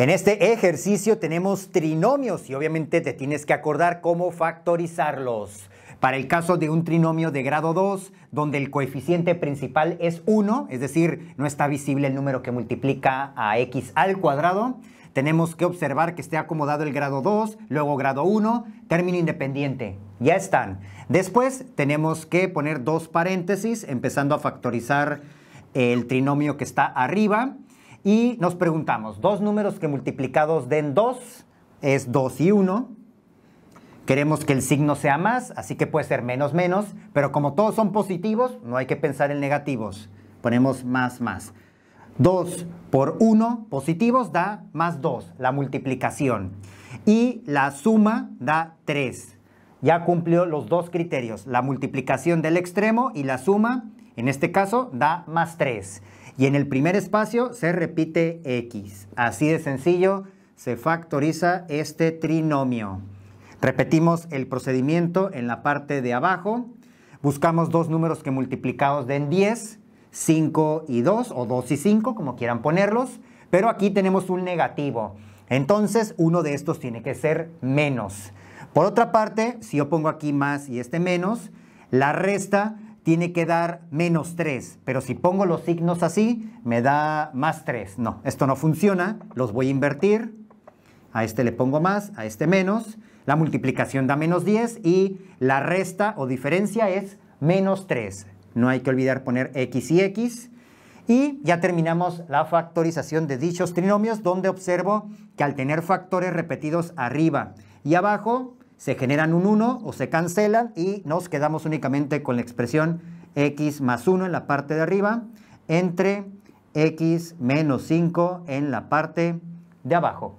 En este ejercicio tenemos trinomios y obviamente te tienes que acordar cómo factorizarlos. Para el caso de un trinomio de grado 2, donde el coeficiente principal es 1, es decir, no está visible el número que multiplica a x al cuadrado, tenemos que observar que esté acomodado el grado 2, luego grado 1, término independiente. Ya están. Después tenemos que poner dos paréntesis, empezando a factorizar el trinomio que está arriba. Y nos preguntamos, dos números que multiplicados den 2 es 2 y 1. Queremos que el signo sea más, así que puede ser menos menos, pero como todos son positivos, no hay que pensar en negativos. Ponemos más más. 2 por 1 positivos da más 2, la multiplicación. Y la suma da 3. Ya cumplió los dos criterios, la multiplicación del extremo y la suma, en este caso, da más 3. Y en el primer espacio se repite x. Así de sencillo se factoriza este trinomio. Repetimos el procedimiento en la parte de abajo. Buscamos dos números que multiplicados den 10, 5 y 2, o 2 y 5, como quieran ponerlos. Pero aquí tenemos un negativo. Entonces uno de estos tiene que ser menos. Por otra parte, si yo pongo aquí más y este menos, la resta tiene que dar menos 3, pero si pongo los signos así, me da más 3. No, esto no funciona, los voy a invertir. A este le pongo más, a este menos. La multiplicación da menos 10 y la resta o diferencia es menos 3. No hay que olvidar poner x y x. Y ya terminamos la factorización de dichos trinomios, donde observo que al tener factores repetidos arriba y abajo, se generan un 1 o se cancelan y nos quedamos únicamente con la expresión x más 1 en la parte de arriba entre x menos 5 en la parte de abajo.